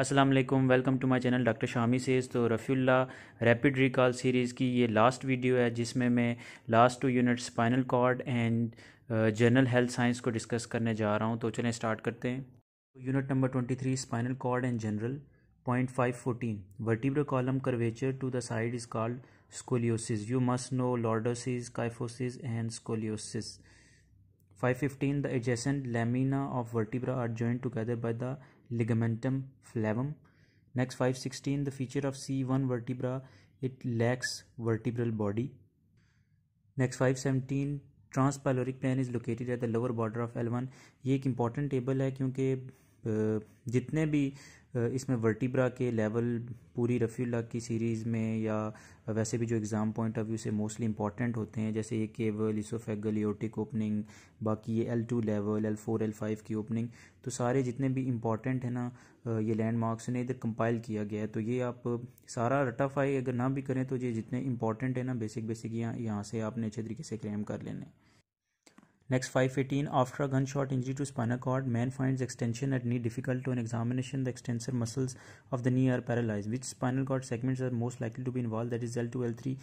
अस्सलाम वालेकुम welcome to my channel doctor Shami says तो रफ़ील्ला रैपिड रिकॉल सीरीज़ की ये लास्ट वीडियो है जिसमें मैं last two unit spinal cord and general health science को डिस्कस करने जा रहा हूँ तो चलें स्टार्ट करते हैं unit number twenty three spinal cord and general point five fourteen vertebral column curvature to the side is called scoliosis you must know lordosis kyphosis and scoliosis 515 the adjacent lamina of vertebra are joined together by the ligamentum flavum next 516 the feature of c1 vertebra it lacks vertebral body next 517 transpyloric plane is located at the lower border of L one ये एक important table है क्योंकि जितने भी इसमें vertebra के level पूरी रफ़ीला की सीरीज़ में या वैसे भी जो एग्ज़ाम पॉइंट ऑफ व्यू से मोस्टली इंपॉर्टेंट होते हैं जैसे ये केवल इसोफेगल योटिक ओपनिंग बाकी ये L two level L four L five की ओपनिंग तो सारे जितने भी इंपॉर्टेंट हैं ना ये लैंड मार्क्स ने इधर कंपाइल किया गया है तो ये आप सारा रटाफाई अगर ना भी करें तो ये जितने इंपॉर्टेंट है ना बेसिक बेसिक यहाँ यहाँ से आपने अच्छे तरीके से क्लेम कर लेने Next 518 after a gunshot injury to spinal cord man finds extension at knee difficult on examination the extensor muscles of the knee are paralyzed which spinal cord segments are most likely to be involved that is L2 L3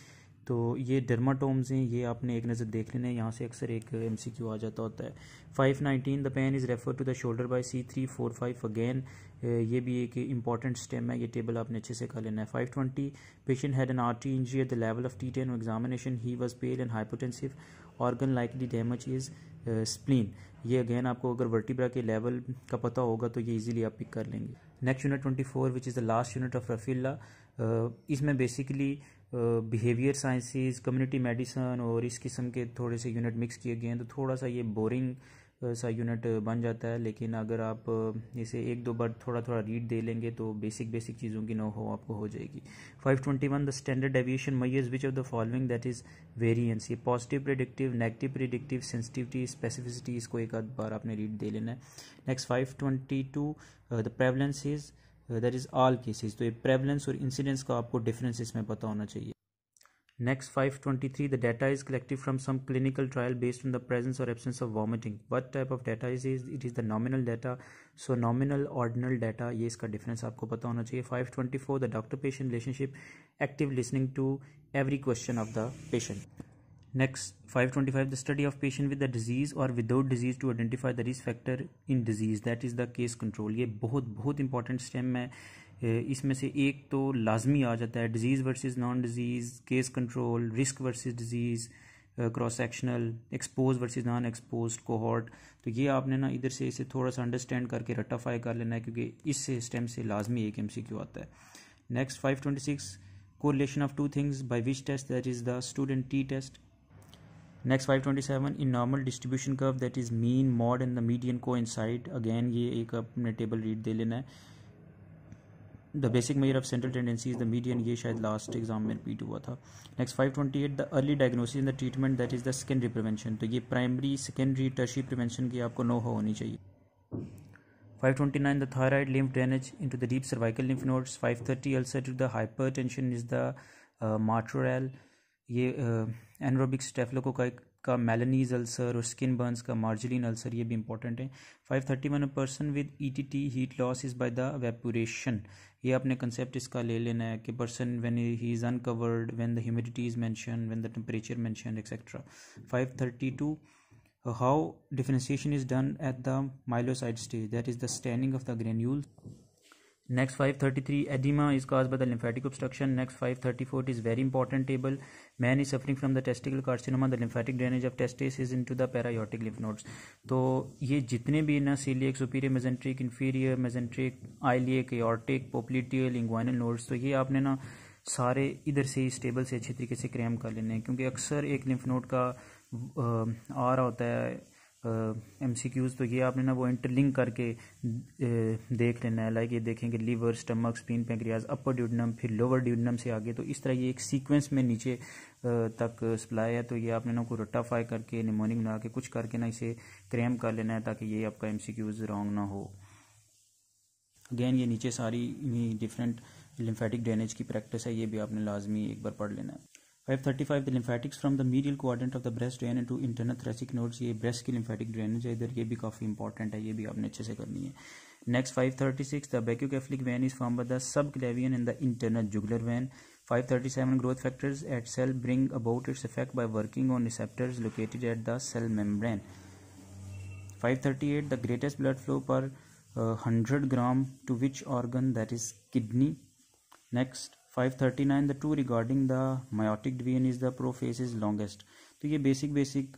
तो ये डर्माटोम्स हैं ये आपने एक नज़र देख लेना है यहाँ से अक्सर एक एम सी क्यू आ जाता होता है five nineteen the pain is refer to the shoulder by C three four five again ये भी एक इंपॉर्टेंट स्टेम है ये टेबल आपने अच्छे से कर लेना है five twenty patient had an artery injury at the level of T ten examination he was pale and hypotensive like the damage is spleen ये अगेन आपको अगर वर्टिब्रा के लेवल का पता होगा तो ये इजीली आप पिक कर लेंगे next unit twenty four which is the last unit of Rafeela इसमें basically behaviour sciences community medicine और इस किस्म के थोड़े से यूनिट मिक्स किए गए हैं तो थोड़ा सा ये बोरिंग uh, तो सा यूनिट बन जाता है लेकिन अगर आप इसे एक दो बार थोड़ा थोड़ा रीड दे लेंगे तो बेसिक बेसिक चीज़ों की नो हो आपको हो जाएगी 521 the standard deviation measures which of the following that is variance ये positive predictive negative predictive sensitivity specificity इसको एक आध बार आपने रीड दे लेना है next five twenty two the prevalence is that is all cases तो ये प्रेवलेंस और इंसिडेंस का आपको डिफरेंस इसमें पता होना चाहिए Next 523 the data is collected from some clinical trial based on the presence or absence of vomiting. What type of data is it? It is the nominal data. So nominal ordinal data ये इसका difference आपको पता होना चाहिए. 524 the doctor patient relationship active listening to every question of the patient. Next 525 the study of patient with the disease or without disease to identify the risk factor in disease that is the case control. ये बहुत बहुत important stem है इसमें से एक तो लाजमी आ जाता है disease versus non disease case control risk versus disease cross sectional expose versus non expose cohort तो ये आपने ना इधर से इसे थोड़ा सा अंडरस्टैंड करके रटाफाई कर लेना है क्योंकि इस स्टेम से लाजमी एक एम सी क्यू आता है next five twenty six correlation of two things by which test that is the student T test next five twenty seven in normal distribution curve that is mean mode and the median को इन side again ये एक अपने table read दे लेना है the basic measure of central tendency is the median ये शायद last exam में रिपीट हुआ था next five twenty eight the early diagnosis in the treatment that is the secondary prevention तो ये प्राइमरी सेकेंडरी टर्शी प्रिवेंशन की आपको no हो होनी चाहिए five twenty nine the thyroid lymph drainage into the deep cervical lymph nodes five thirty ulcer to the hypertension is the Martorell ये anaerobic uh, staphylococcal का Meleney's ulcer और skin burns का Marjolin ulcer ये भी important है five thirty one person with E T T heat loss is by the evaporation ये अपने concept इसका ले लेना है कि person when he is uncovered when the humidity is mention when the temperature mention etcetera five thirty two how differentiation is done at the myelocyte stage that is the staining of the granule next five thirty three oedema is cause by the lymphatic obstruction next five thirty four is very important table man is suffering from the testicle carcinoma the lymphatic drainage of testis is into the paraaortic lymph nodes तो ये जितने भी ना coeliac superior mesenteric inferior mesenteric iliac aortic popliteal inguinal nodes तो ये आपने ना सारे इधर से इस टेबल से अच्छे तरीके से क्रैम कर लेने हैं क्योंकि अक्सर एक लिम्फ नोड का आ रहा होता है एम सी क्यूज़ तो ये आपने ना वो इंटरलिंक करके देख लेना है लाइक ये देखेंगे liver stomach spleen pancreas upper duodenum फिर लोअर ड्यूडनम से आगे तो इस तरह ये एक सीक्वेंस में नीचे तक सप्लाई है तो ये आपने ना को रटाफाई करके निमोनिक बना के कुछ करके ना इसे क्रैम कर लेना है ताकि ये आपका एम सी क्यूज़ रॉन्ग ना हो अगेन ये नीचे सारी डिफरेंट लिम्फेटिक ड्रेनेज की प्रैक्टिस है ये भी आपने लाजमी एक बार पढ़ लेना है 535 the lymphatics from the medial quadrant of the breast drain to internal thoracic nodes ये ब्रेस्ट की लिम्फेटिक ड्रेनेज है इधर ये भी काफ़ी इंपॉर्टेंट है ये भी आपने अच्छे से करनी है next 536 the brachiocephalic vein is form by the subclavian in the internal jugular vein 537 growth factors at cell bring about its effect by working on receptors located at the cell membrane 538 the greatest blood flow per uh, 100 gram to which organ that is kidney next 539 the two regarding the meiotic division is the prophase is longest तो ये basic basic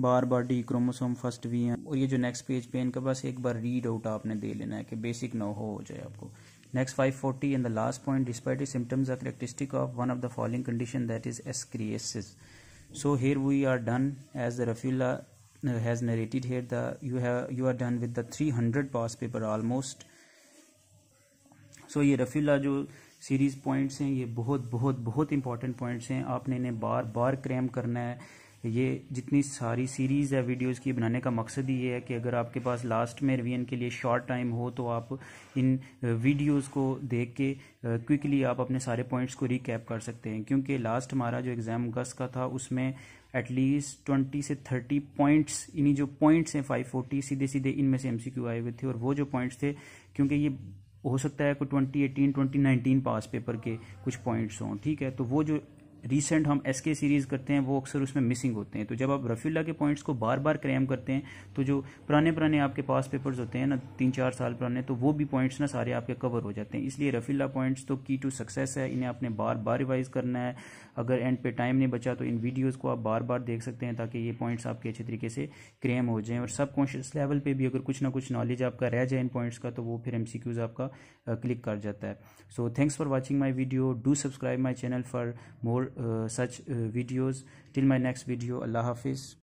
बार बार D chromosome first we है और ये जो next page पे इनका बस एक बार रीड आउट आपने दे लेना है कि बेसिक ना हो हो जाए आपको next 540 forty in the last point despite symptoms are characteristic of one of the following condition that is ascariasis so here we are done as the Rafeela has narrated here the you have you are done with the 300 hundred pass paper almost so ये रफीला जो series points हैं ये बहुत बहुत बहुत important points हैं आपने इन्हें बार बार क्रैम करना है ये जितनी सारी सीरीज़ है वीडियोस की बनाने का मकसद ही ये है कि अगर आपके पास लास्ट में रिवीजन के लिए शॉर्ट टाइम हो तो आप इन वीडियोस को देख के क्विकली आप अपने सारे पॉइंट्स को रिकैप कर सकते हैं क्योंकि लास्ट हमारा जो एग्ज़ाम गस का था उसमें एटलीस्ट ट्वेंटी से थर्टी पॉइंट्स इन्हीं जो पॉइंट्स हैं फाइव फोर्टी सीधे सीधे इनमें से क्यू आए हुए थे और वो जो पॉइंट्स थे क्योंकि ये हो सकता है कोई twenty eighteen twenty nineteen pass paper के कुछ पॉइंट्स हों ठीक है तो वो जो रिसेंट हम एस के सीरीज़ करते हैं वो अक्सर उसमें मिसिंग होते हैं तो जब आप रफ़ीला के पॉइंट्स को बार बार क्रैम करते हैं तो जो पुराने पुराने आपके पास पेपर्स होते हैं ना तीन चार साल पुराने तो वो भी पॉइंट्स ना सारे आपके कवर हो जाते हैं इसलिए रफ़ीला पॉइंट्स तो की टू सक्सेस है इन्हें आपने बार बार रिवाइज़ करना है अगर एंड पे टाइम नहीं बचा तो इन वीडियोज़ को आप बार बार देख सकते हैं ताकि ये पॉइंट्स आपके अच्छे तरीके से क्रैम हो जाएँ और सब कॉन्शियस लेवल पर भी अगर कुछ ना कुछ नॉलेज आपका रह जाए इन पॉइंट्स का तो वो फिर एम आपका क्लिक कर जाता है so thanks for watching my video do subscribe my channel for more Uh, such uh, videos till my next video allah hafiz